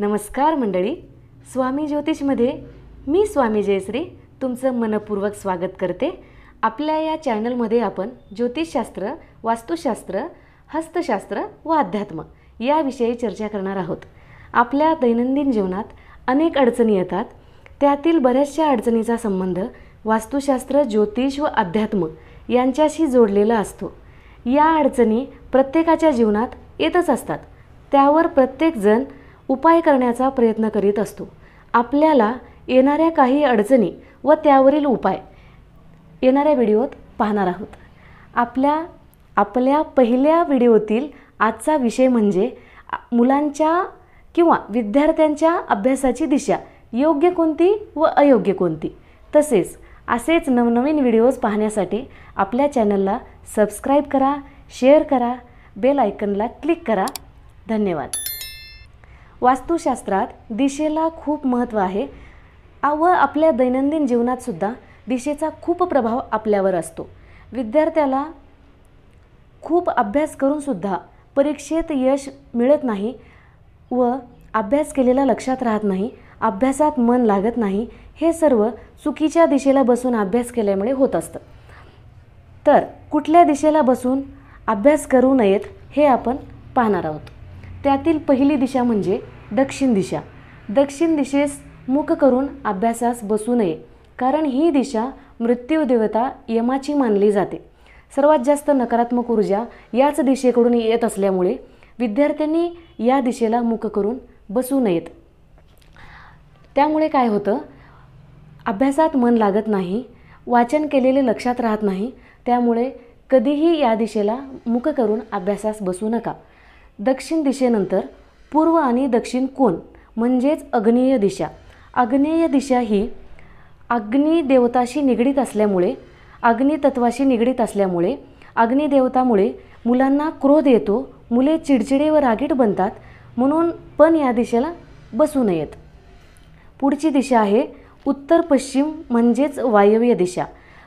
नमस्कार मंडळी स्वामी ज्योतिषमध्ये मी स्वामी जयश्री तुमचं मनपूर्वक स्वागत करते आपल्या या चॅनलमध्ये आपण ज्योतिषशास्त्र वास्तुशास्त्र हस्तशास्त्र व अध्यात्म याविषयी चर्चा करणार आहोत आपल्या दैनंदिन जीवनात अनेक अडचणी येतात त्यातील बऱ्याचशा अडचणीचा संबंध वास्तुशास्त्र ज्योतिष व अध्यात्म यांच्याशी जोडलेला असतो या अडचणी प्रत्येकाच्या जीवनात येतच असतात त्यावर प्रत्येकजण उपाय करण्याचा प्रयत्न करीत असतो आपल्याला येणाऱ्या काही अडचणी व त्यावरील उपाय येणाऱ्या व्हिडिओत पाहणार आहोत आपल्या आपल्या पहिल्या व्हिडिओतील आजचा विषय म्हणजे मुलांच्या किंवा विद्यार्थ्यांच्या अभ्यासाची दिशा योग्य कोणती व अयोग्य कोणती तसेच असेच नवनवीन व्हिडिओज पाहण्यासाठी आपल्या चॅनलला सबस्क्राईब करा शेअर करा बेल आयकनला क्लिक करा धन्यवाद वास्तुशास्त्रात दिशेला खूप महत्त्व आहे व आपल्या दैनंदिन जीवनातसुद्धा दिशेचा खूप प्रभाव आपल्यावर असतो विद्यार्थ्याला खूप अभ्यास करूनसुद्धा परीक्षेत यश मिळत नाही व अभ्यास केलेला लक्षात राहत नाही अभ्यासात मन लागत नाही हे सर्व चुकीच्या दिशेला बसून अभ्यास केल्यामुळे होत असतं तर कुठल्या दिशेला बसून अभ्यास करू नयेत हे आपण पाहणार आहोत त्यातील पहिली दिशा म्हणजे दक्षिण दिशा दक्षिण दिशेस मुख करून अभ्यासास बसू नये कारण ही दिशा मृत्यूदेवता यमाची मानली जाते सर्वात जास्त नकारात्मक ऊर्जा याच दिशेकडून येत असल्यामुळे विद्यार्थ्यांनी या दिशेला मुख करून बसू नयेत त्यामुळे काय होतं अभ्यासात मन लागत नाही वाचन केलेले लक्षात राहत नाही त्यामुळे कधीही या दिशेला मुख करून अभ्यासास बसू नका दक्षिण दिशेनंतर पूर्व आणि दक्षिण कोण म्हणजेच अग्नेय दिशा आग्नेय दिशा ही अग्निदेवताशी निगडीत असल्यामुळे अग्नितत्वाशी निगडीत असल्यामुळे अग्निदेवतामुळे मुलांना क्रोध येतो मुले चिडचिडे व रागीट बनतात म्हणून पण या दिशेला बसू नयेत पुढची दिशा आहे उत्तर पश्चिम म्हणजेच वायव्य दिशा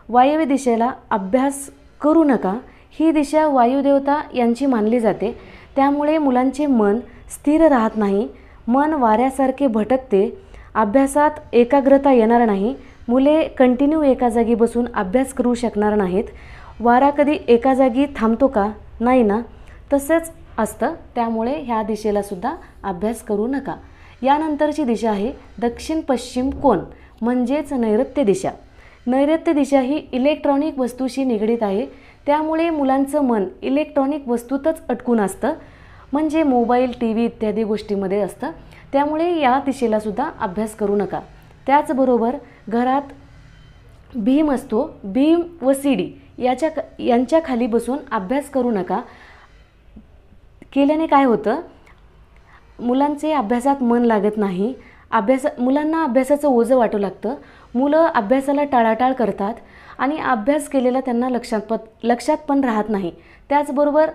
वायव्य दिशेला अभ्यास करू नका ही दिशा वायुदेवता यांची मानली जाते त्यामुळे मुलांचे मन स्थिर राहत नाही मन वाऱ्यासारखे भटकते अभ्यासात एकाग्रता येणार नाही मुले कंटिन्यू एका जागी बसून अभ्यास करू शकणार नाहीत वारा कधी एका जागी थांबतो का नाही ना तसंच असतं त्यामुळे ह्या दिशेलासुद्धा अभ्यास करू नका यानंतरची दिशा आहे दक्षिण पश्चिम कोण म्हणजेच नैऋत्य दिशा नैऋत्य दिशा ही इलेक्ट्रॉनिक वस्तूशी निगडीत आहे त्यामुळे मुलांचं मन इलेक्ट्रॉनिक वस्तूतच अटकून असतं म्हणजे मोबाईल टी व्ही इत्यादी गोष्टीमध्ये असतं त्यामुळे या दिशेलासुद्धा अभ्यास करू नका त्याचबरोबर घरात भीम असतो भीम व सीडी याच्या यांच्या खाली बसून अभ्यास करू नका केल्याने काय होतं मुलांचे अभ्यासात मन लागत नाही अभ्यास मुलांना अभ्यासाचं ओझं वाटू लागतं मुलं अभ्यासाला टाळाटाळ करतात आणि अभ्यास केलेला त्यांना लक्षात प लक्षात पण राहत नाही त्याचबरोबर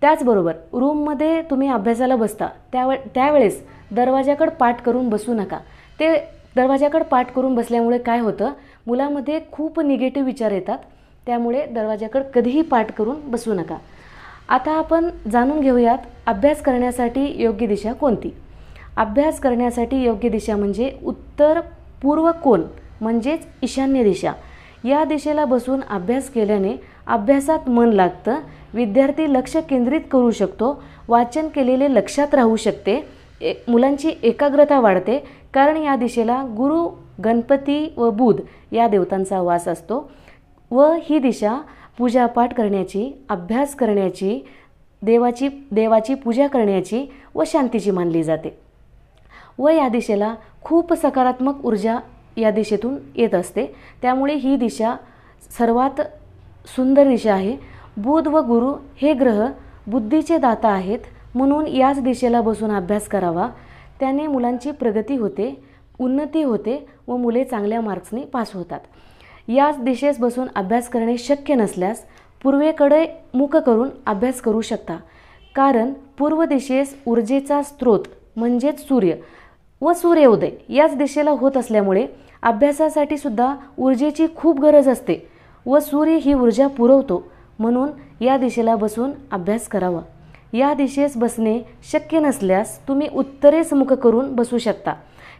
त्याचबरोबर रूममध्ये तुम्ही अभ्यासाला बसता त्यावे त्यावेळेस दरवाज्याकडं पाठ करून बसू नका ते दरवाजाकडं पाठ करून बसल्यामुळे काय होतं मुलामध्ये खूप निगेटिव्ह विचार येतात त्यामुळे दरवाजाकडं कधीही पाठ करून बसू नका आता आपण जाणून घेऊयात अभ्यास करण्यासाठी योग्य दिशा कोणती अभ्यास करण्यासाठी योग्य दिशा म्हणजे उत्तर पूर्व कोण म्हणजेच ईशान्य दिशा या दिशेला बसून अभ्यास केल्याने अभ्यासात मन लागतं विद्यार्थी लक्ष केंद्रित करू शकतो वाचन केलेले लक्षात राहू शकते ए मुलांची एकाग्रता वाढते कारण या दिशेला गुरु गणपती व बुध या देवतांचा वास असतो व ही दिशा पूजापाठ करण्याची अभ्यास करण्याची देवाची देवाची पूजा करण्याची व शांतीची मानली जाते व या दिशेला खूप सकारात्मक ऊर्जा या दिशेतून येत असते त्यामुळे ही दिशा सर्वात सुंदर दिशा आहे बुध व गुरु हे ग्रह बुद्धीचे दाता आहेत म्हणून याच दिशेला बसून अभ्यास करावा त्याने मुलांची प्रगती होते उन्नती होते व मुले चांगल्या मार्क्सने पास होतात याच दिशेस बसून अभ्यास करणे शक्य नसल्यास पूर्वेकडे मुख करून अभ्यास करू शकता कारण पूर्व दिशेस ऊर्जेचा स्रोत म्हणजेच सूर्य व सूर्योदय याच दिशेला होत असल्यामुळे अभ्यासासाठी सुद्धा ऊर्जेची खूप गरज असते व सूर्य ही ऊर्जा पुरवतो म्हणून या दिशेला बसून अभ्यास करावा या दिशेस बसणे शक्य नसल्यास तुम्ही उत्तरेस मुख करून बसू शकता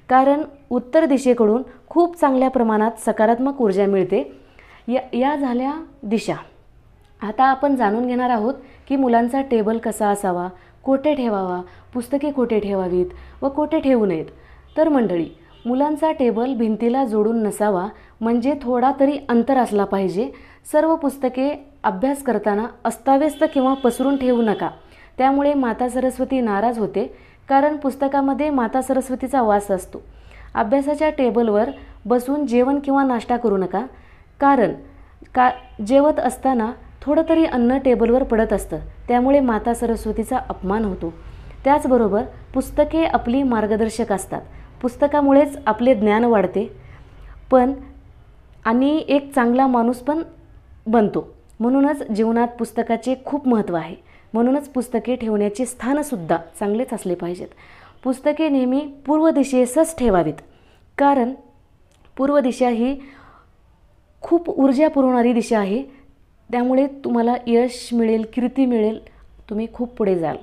कारण उत्तर दिशेकडून खूप चांगल्या प्रमाणात सकारात्मक ऊर्जा मिळते या या झाल्या दिशा आता आपण जाणून घेणार आहोत की मुलांचा टेबल कसा असावा कोठे ठेवावा पुस्तके कोठे ठेवावीत व कोठे ठेवू नयेत तर मंडळी मुलांचा टेबल भिंतीला जोडून नसावा म्हणजे थोडा तरी अंतर असला पाहिजे सर्व पुस्तके अभ्यास करताना अस्ताव्यस्त किंवा पसरून ठेवू नका त्यामुळे माता सरस्वती नाराज होते कारण पुस्तकामध्ये माता सरस्वतीचा वास असतो अभ्यासाच्या टेबलवर बसून जेवण किंवा नाश्ता करू नका कारण का जेवत असताना थोडं तरी अन्न टेबलवर पडत असतं त्यामुळे माता सरस्वतीचा अपमान होतो त्याचबरोबर पुस्तके आपली मार्गदर्शक असतात पुस्तकामुळेच आपले ज्ञान वाढते पण आणि एक चांगला माणूस पण बनतो म्हणूनच जीवनात पुस्तकाचे खूप महत्त्व आहे म्हणूनच पुस्तके ठेवण्याचे स्थानसुद्धा चांगलेच असले पाहिजेत पुस्तके नेहमी पूर्व दिशेसच ठेवावीत कारण पूर्व दिशा ही खूप ऊर्जा पुरवणारी दिशा आहे त्यामुळे तुम्हाला यश मिळेल कीर्ती मिळेल तुम्ही खूप पुढे जाल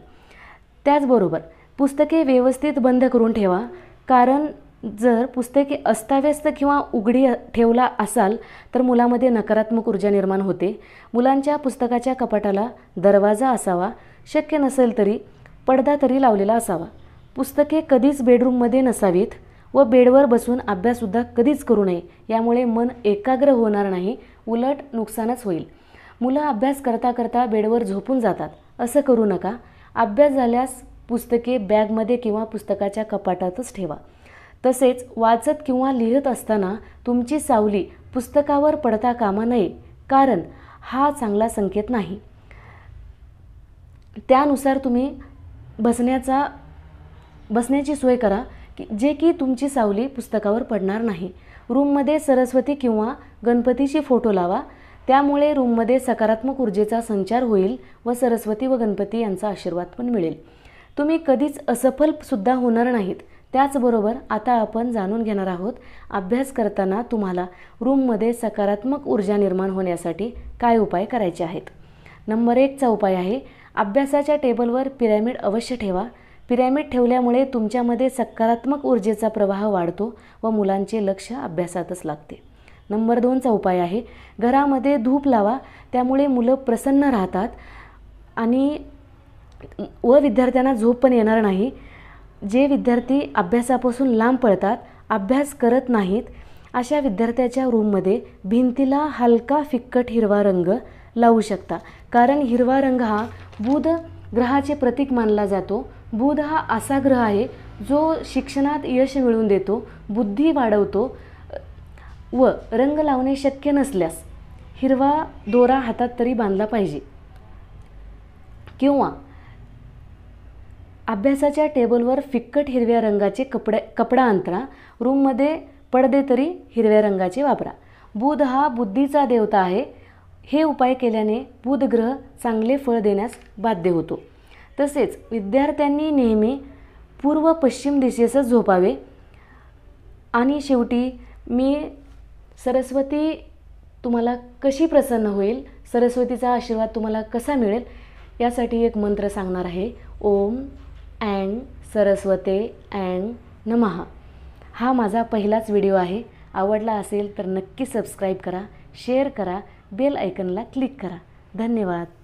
त्याचबरोबर पुस्तके व्यवस्थित बंद करून ठेवा कारण जर पुस्तके अस्ताव्यस्त किंवा उघडी ठेवला असाल तर मुलामध्ये नकारात्मक ऊर्जा निर्माण होते मुलांच्या पुस्तकाच्या कपाटाला दरवाजा असावा शक्य नसेल तरी पडदा तरी लावलेला असावा पुस्तके कधीच बेडरूममध्ये नसावीत व बेडवर बसून अभ्याससुद्धा कधीच करू नये यामुळे मन एकाग्र होणार नाही उलट नुकसानच होईल मुलं अभ्यास करता करता बेडवर झोपून जातात असं करू नका अभ्यास झाल्यास पुस्तके बॅगमध्ये किंवा पुस्तकाच्या कपाटातच ठेवा तसेच वाचत किंवा लिहित असताना तुमची सावली पुस्तकावर पडता कामा नये कारण हा चांगला संकेत नाही त्यानुसार तुम्ही बसण्याचा बसण्याची सोय करा की जे की तुमची सावली पुस्तकावर पडणार नाही रूममध्ये सरस्वती किंवा गणपतीची फोटो लावा त्यामुळे रूममध्ये सकारात्मक ऊर्जेचा संचार होईल व सरस्वती व गणपती यांचा आशीर्वाद पण मिळेल तुम्ही कधीच असफलसुद्धा होणार नाहीत त्याचबरोबर आता आपण जाणून घेणार आहोत अभ्यास करताना तुम्हाला रूममध्ये सकारात्मक ऊर्जा निर्माण होण्यासाठी काय उपाय करायचे आहेत नंबर एकचा उपाय आहे अभ्यासाच्या टेबलवर पिरॅमिड अवश्य ठेवा पिरॅमिड ठेवल्यामुळे तुमच्यामध्ये सकारात्मक ऊर्जेचा प्रवाह वाढतो व वा मुलांचे लक्ष अभ्यासातच लागते नंबर दोनचा उपाय आहे घरामध्ये धूप लावा त्यामुळे मुलं प्रसन्न राहतात आणि व विद्यार्थ्यांना झोप पण येणार नाही जे विद्यार्थी अभ्यासापासून लांब पळतात अभ्यास करत नाहीत अशा विद्यार्थ्याच्या रूममध्ये भिंतीला हलका फिक्कट हिरवा रंग लावू शकता कारण हिरवा रंग हा बुध ग्रहाचे प्रतीक मानला जातो बुध हा असा ग्रह आहे जो शिक्षणात यश मिळवून देतो बुद्धी वाढवतो व रंग लावणे शक्य नसल्यास हिरवा दोरा हातात तरी बांधला पाहिजे किंवा अभ्यासाच्या टेबलवर फिक्कट हिरव्या रंगाचे कपडे कपडा अंतरा रूममध्ये पडदे तरी हिरव्या रंगाचे वापरा बुध हा बुद्धीचा देवता आहे हे उपाय केल्याने बुधग्रह चांगले फळ देण्यास बाध्य होतो तसेच विद्यार्थ्यांनी नेहमी पूर्व पश्चिम दिशेसच झोपावे आणि शेवटी मी सरस्वती तुम्हाला कशी प्रसन्न होईल सरस्वतीचा आशीर्वाद तुम्हाला कसा मिळेल यासाठी एक मंत्र सांगणार आहे ओम अँड सरस्वते अँड नमहा हा माझा पहिलाच व्हिडिओ आहे आवडला असेल तर नक्की सबस्क्राईब करा शेअर करा बेल ऐकनला क्लिक करा धन्यवाद